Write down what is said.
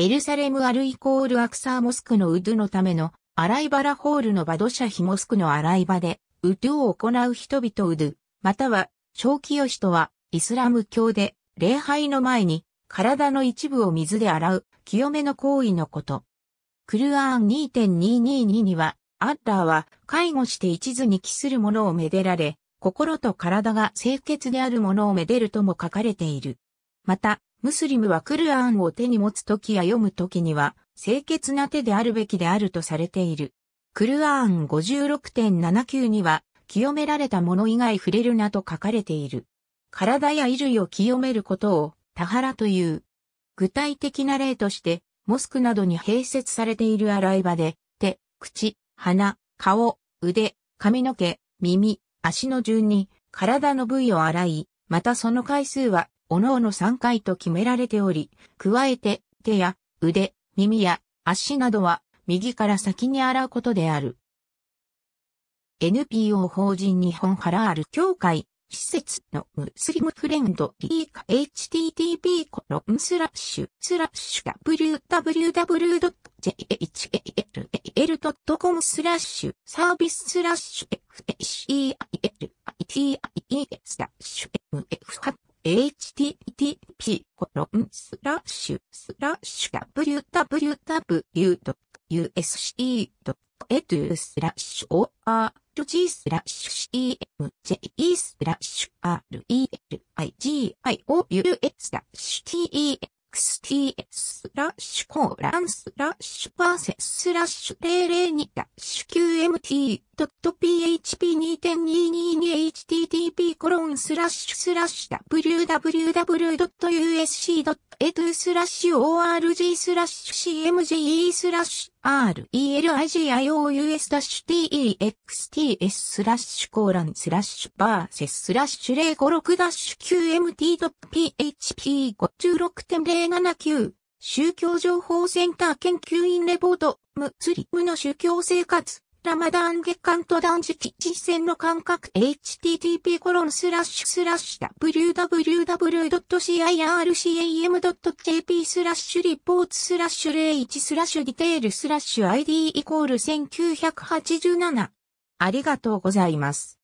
エルサレムアルイコールアクサーモスクのウドゥのための、アライバラホールのバドシャヒモスクのアライバで、ウドゥを行う人々ウドゥ、または、正気義とは、イスラム教で、礼拝の前に、体の一部を水で洗う、清めの行為のこと。クルアーン2.222には、アッラーは、介護して一途に帰するものをめでられ、心と体が清潔であるものをめでるとも書かれている。また、ムスリムはクルアーンを手に持つときや読むときには、清潔な手であるべきであるとされている。クルアーン56.79には、清められたもの以外触れるなと書かれている。体や衣類を清めることを、タハラという。具体的な例として、モスクなどに併設されている洗い場で、手、口、鼻、顔、腕、髪の毛、耳、足の順に、体の部位を洗い、またその回数はおのおの3回と決められており、加えて、手や腕、耳や足などは右から先に洗うことである。NPO 法人日本ハラール協会施設のムスリムフレンドリーカ http コロンスラッシュスラッシュ www.jhl.com スラッシュサービススラッシュ f a c i l i t i o ロンスラッシュスラッシュ www.usc.edu スラッシュ org スラッシュ cmje スラッシュ religious スラッシュ txt スラッシュコーランスラッシュパーセススラッシュ002ダッシュ qmt.php2.222http ンスラッシュスラッシュ w w w u s c e t u スラッシュ org スラッシュ cmge スラッシュ religious-text スラッシュコーランスラッシュバーセスラッシュ 056-qmt.php56.079 宗教情報センター研究員レポート、ムスリムの宗教生活。ラマダン月間と断食実践の感覚 http コロンスラッシュスラッシュ www.circam.jp スラッシュリポーツスラッシュ01スラッシュディテールスラッシュ ID イコール1987ありがとうございます。